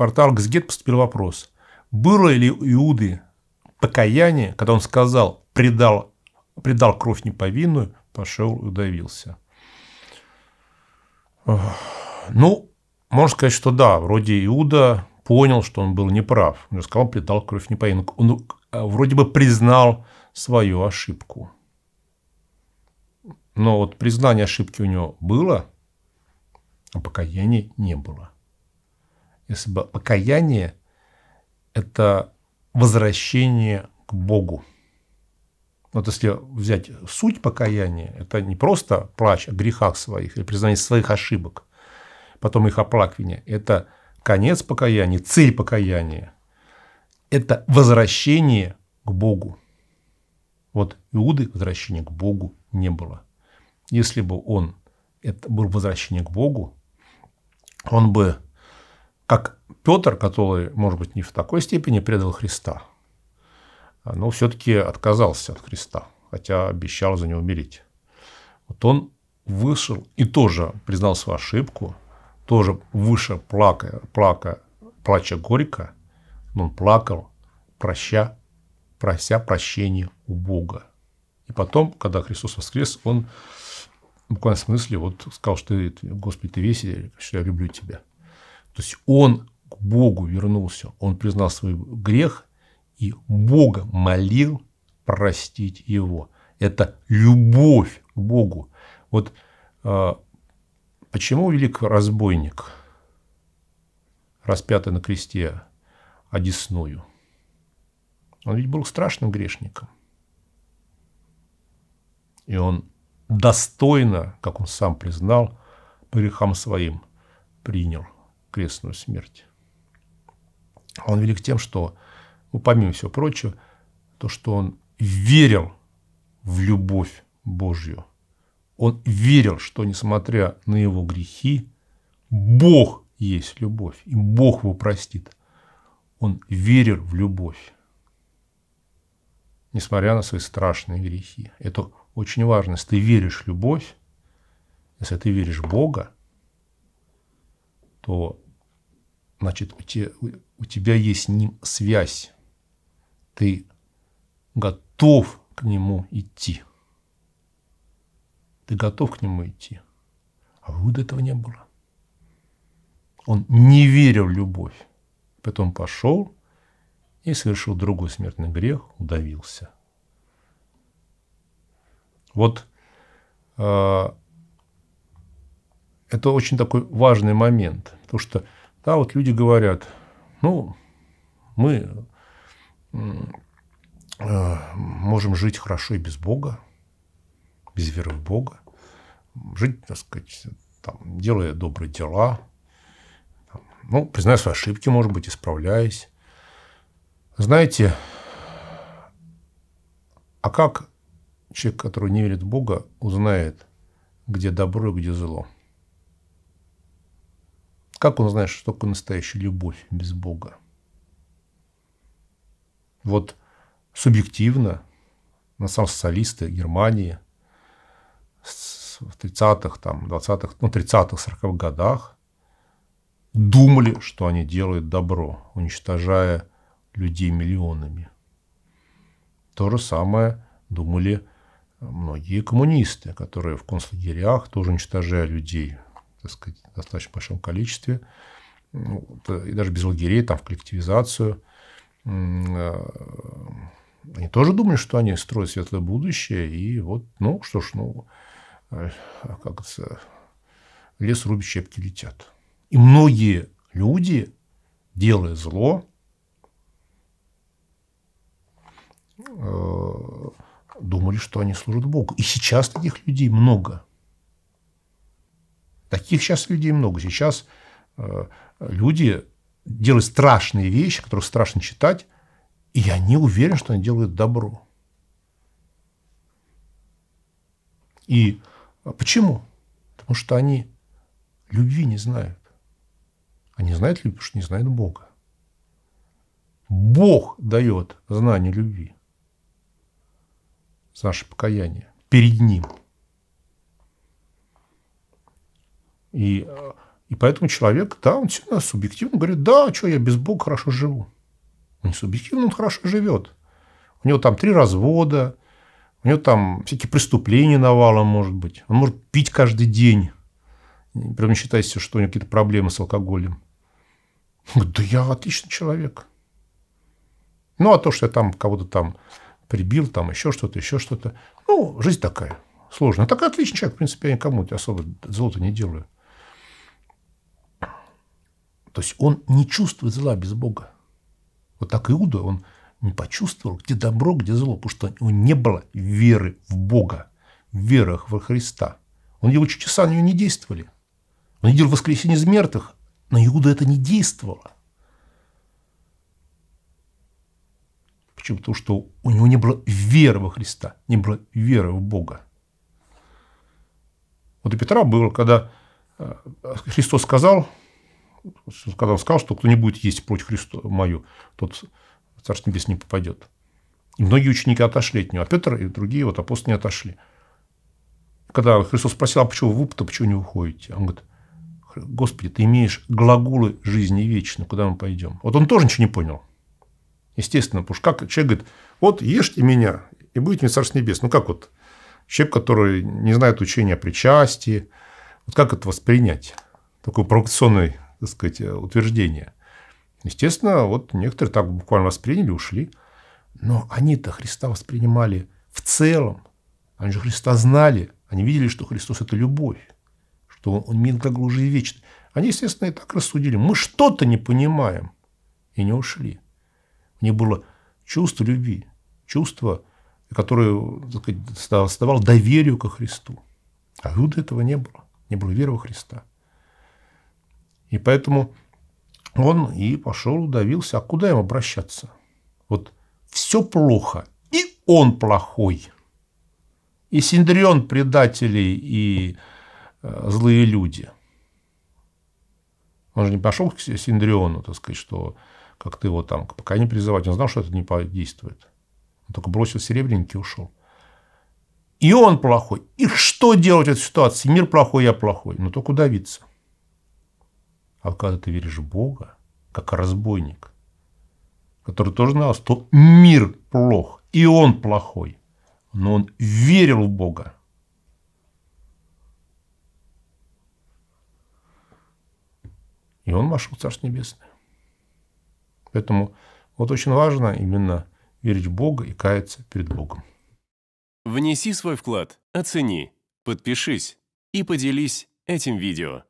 портал «Гзгет» поступил вопрос. Было ли Иуды покаяние, когда он сказал «предал, предал кровь неповинную, пошел и удавился»? Ну, можно сказать, что да, вроде Иуда понял, что он был неправ. Он же сказал, предал кровь неповинную. Он ну, а вроде бы признал свою ошибку. Но вот признание ошибки у него было, а покаяния не было если бы покаяние – это возвращение к Богу. Вот если взять суть покаяния, это не просто плач о грехах своих или признание своих ошибок, потом их оплакивание. Это конец покаяния, цель покаяния. Это возвращение к Богу. Вот Иуды возвращения к Богу не было. Если бы он это был возвращение к Богу, он бы как Петр, который, может быть, не в такой степени предал Христа, но все-таки отказался от Христа, хотя обещал за него умереть. Вот он вышел и тоже признал свою ошибку, тоже выше плакая, плакая, плача горько, но он плакал, проща, прося прощения у Бога. И потом, когда Христос воскрес, он в буквальном смысле вот сказал, что ты, Господи, ты весь, что я люблю тебя. То есть он к Богу вернулся, он признал свой грех и Бога молил простить его. Это любовь к Богу. Вот э, почему велик разбойник, распятый на кресте одесную? Он ведь был страшным грешником. И он достойно, как он сам признал, грехам своим принял крестную смерть. Он велик тем, что, ну, помимо всего прочего, то, что он верил в любовь Божью. Он верил, что, несмотря на его грехи, Бог есть любовь, и Бог его простит. Он верил в любовь, несмотря на свои страшные грехи. Это очень важно. Если ты веришь в любовь, если ты веришь в Бога, то значит, у, те, у тебя есть с ним связь. Ты готов к нему идти. Ты готов к нему идти. А вот этого не было. Он не верил в любовь. Потом пошел и совершил другой смертный грех, удавился. Вот э, это очень такой важный момент. Потому что, да, вот люди говорят, ну, мы э, можем жить хорошо и без Бога, без веры в Бога, жить, так сказать, там, делая добрые дела, там, ну, признаю свои ошибки, может быть, исправляясь. Знаете, а как человек, который не верит в Бога, узнает, где добро и где зло? Как он знает, что такое настоящая любовь без Бога? Вот субъективно на самом социалисты Германии в 30-х, там, 20-х, ну, 30-х, 40-х годах думали, что они делают добро, уничтожая людей миллионами. То же самое думали многие коммунисты, которые в концлагерях тоже уничтожая людей так сказать, в достаточно большом количестве, ну, э, и даже без лагерей, там, в коллективизацию. Э, они тоже думали, что они строят светлое будущее, и вот, ну, что ж, ну, э, а как это, лес рубит, щепки летят. И многие люди, делая зло, думали, что они служат Богу. И сейчас таких людей много – Таких сейчас людей много. Сейчас э, люди делают страшные вещи, которые страшно читать, и я не уверен, что они делают добро. И почему? Потому что они любви не знают. Они знают любовь, потому что не знают Бога. Бог дает знание любви за наше покаяние перед Ним – И, э, и поэтому человек, да, он всегда субъективно говорит, да, что я без Бога хорошо живу. Он не субъективно, он хорошо живет. У него там три развода, у него там всякие преступления навалом, может быть. Он может пить каждый день. При этом считается, что у него какие-то проблемы с алкоголем. да я отличный человек. Ну, а то, что я там кого-то там прибил, там еще что-то, еще что-то. Ну, жизнь такая сложная. Так отличный человек, в принципе, я никому особо золото не делаю. То есть он не чувствует зла без Бога. Вот так Иуда, он не почувствовал, где добро, где зло, потому что у него не было веры в Бога, веры во Христа. Он его чудеса на него не действовали. Он видел воскресение из мертвых, но Иуда это не действовало. Почему? Потому что у него не было веры во Христа, не было веры в Бога. Вот у Петра было, когда э, Христос сказал, когда он сказал, что кто не будет есть против Христа мою, тот в Царство Небесное не попадет. И многие ученики отошли от него, а Петр и другие вот апостолы не отошли. Когда Христос спросил, а почему вы-то, а почему не уходите? Он говорит, Господи, ты имеешь глаголы жизни вечной, куда мы пойдем? Вот он тоже ничего не понял. Естественно, потому что как человек говорит, вот ешьте меня, и будете мне Царство небес, Ну, как вот человек, который не знает учения о причастии, вот как это воспринять? Такой провокационный так сказать, э, утверждение. Естественно, вот некоторые так буквально восприняли, ушли. Но они-то Христа воспринимали в целом. Они же Христа знали. Они видели, что Христос – это любовь, что Он, он мир для и вечный. Они, естественно, и так рассудили. Мы что-то не понимаем. И не ушли. У них было чувство любви, чувство, которое так сказать, доверию ко Христу. А Иуда этого не было. Не было веры во Христа. И поэтому он и пошел, удавился. А куда им обращаться? Вот все плохо. И он плохой. И Синдрион предатели, и э, злые люди. Он же не пошел к Синдриону, так сказать, что как ты его там пока не призывать. Он знал, что это не подействует. Он только бросил серебряники и ушел. И он плохой. И что делать в этой ситуации? Мир плохой, я плохой. Но ну, только удавиться. А когда ты веришь в Бога, как разбойник, который тоже знал, что мир плох, и он плохой, но он верил в Бога. И он вошел в Царство Небесное. Поэтому вот очень важно именно верить в Бога и каяться перед Богом. Внеси свой вклад, оцени, подпишись и поделись этим видео.